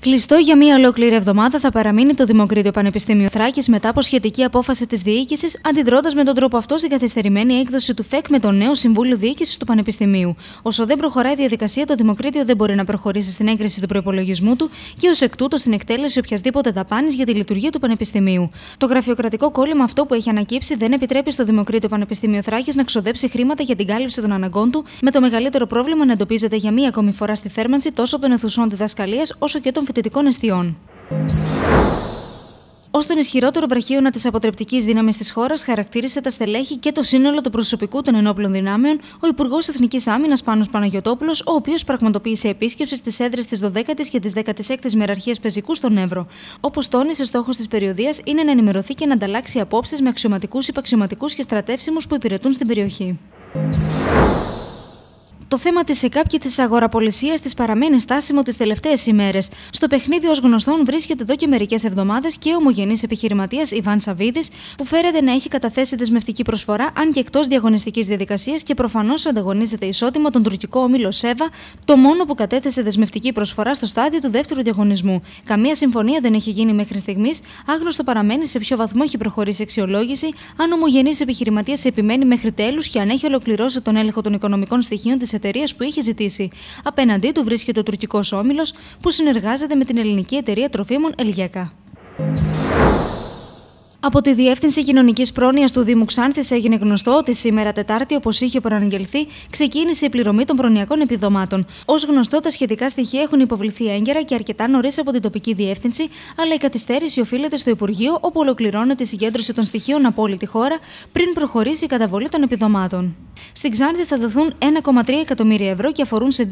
Κλειστό για μία ολόκληρη εβδομάδα θα παραμείνει το Δημοκρίτιο Πανεπιστήμιο Θράκης μετά από σχετική απόφαση της διοίκησης, αντιδρώντας με τον τρόπο αυτό στην καθυστερημένη έκδοση του ΦΕΚ με το νέο Συμβούλιο Διοίκησης του Πανεπιστημίου. Όσο δεν προχωράει η διαδικασία, το Δημοκρίτιο δεν μπορεί να προχωρήσει στην έγκριση του προπολογισμού του και ως εκ τούτου στην εκτέλεση οποιασδήποτε δαπάνης για τη λειτουργία του Πανεπιστημίου. Το γραφειοκρατικό κόλλημα αυτό που έχει ανακύψει δεν επιτρέπει στο Δημοκρίτιο Πανεπιστήμιο Θράκης να ξοδέψει χρήματα για την κάλυψη των αναγκών του, με το μεγαλύτερο πρόβλημα να εντοπίζεται για μία ακόμη φορά στη θέρμανση τόσο των αιθουσών διδασκαλίας όσο και των φοιτητικών Ως τον ισχυρότερο βραχίωνα της αποτρεπτικής δύναμης της χώρας, χαρακτήρισε τα στελέχη και το σύνολο του προσωπικού των ενόπλων δυνάμεων ο Υπουργός Εθνικής Άμυνας Πάνος Παναγιοτόπουλος, ο οποίος πραγματοποίησε επίσκεψη στις έδρες της 12η και της 16η Μεραρχίας Πεζικού στον Εύρο. Όπως τόνισε, στόχος της περιοδίας είναι να ενημερωθεί και να ανταλλάξει απόψεις με αξιωματικούς, υπαξιωματικούς και στρατεύσιμους που υπηρετούν στην περιοχή. Το θέμα της ΕΚΑΠ και της αγοραπολισίας της παραμένει στάσιμο τις τελευταίες ημέρες. Στο παιχνίδι, ως γνωστόν, βρίσκεται εδώ και μερικές εβδομάδες και ο ομογενής επιχειρηματίας Ιβάν Σαββίδης, που φέρεται να έχει καταθέσει δεσμευτική προσφορά, αν και εκτός διαγωνιστικής διαδικασίας και προφανώς ανταγωνίζεται ισότιμα τον τουρκικό ομίλο Σέβα, το μόνο που κατέθεσε δεσμευτική προσφορά στο στάδιο του δεύτερου διαγωνισμού. Καμία συμφωνία δεν έχει γίνει μέχρι στιγμής, άγνωστο παραμένει σε ποιο βαθμό έχει προχωρήσει αξιολόγηση, αν ομογενής επιχειρηματίας επιμένει μέχρι τέλους και αν έχει ολοκληρώσει τον έλεγχο των οικονομικών στοιχείων της εταιρείας που είχε ζητήσει. Απέναντί του βρίσκεται ο τουρκικός όμιλος που συνεργάζεται με την ελληνική εταιρεία τροφίμων Ελγιακά. Από τη Διεύθυνση Κοινωνικής Πρόνοιας του Δήμου Ξάνθης έγινε γνωστό ότι σήμερα Τετάρτη, όπως είχε προαναγγελθεί, ξεκίνησε η πληρωμή των προνοιακών επιδομάτων. Ως γνωστό, τα σχετικά στοιχεία έχουν υποβληθεί έγκαιρα και αρκετά νωρίς από την τοπική διεύθυνση, αλλά η καθυστέρηση οφείλεται στο Υπουργείο, όπου ολοκληρώνεται η συγκέντρωση των στοιχείων από όλη τη χώρα πριν προχωρήσει η καταβολή των επιδομάτων. Στην Ξάνθη θα δοθούν 1,3 εκατομμύρια ευρώ και αφορούν σε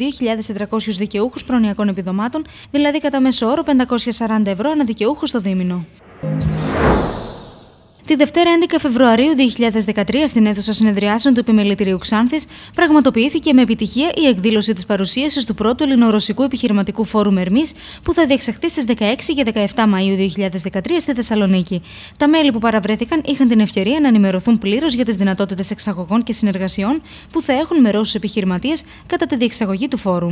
2.400 δικαιούχου προνοιακών επιδομάτων, δηλαδή κατά μέσο όρο 540 ευρώ ανά δικαιούχο στο δίμηνο. Τη Δευτέρα 11 Φεβρουαρίου 2013 στην αίθουσα συνεδριάσεων του Επιμελητηρίου Ξάνθης πραγματοποιήθηκε με επιτυχία η εκδήλωση της παρουσίασης του πρώτου ελληνορωσικού επιχειρηματικού Φόρουμ Μερμής που θα διεξαχθεί στις 16 και 17 Μαΐου 2013 στη Θεσσαλονίκη. Τα μέλη που παραβρέθηκαν είχαν την ευκαιρία να ενημερωθούν πλήρως για τις δυνατότητες εξαγωγών και συνεργασιών που θα έχουν με Ρώσους επιχειρηματίες κατά τη διεξαγωγή του φόρου.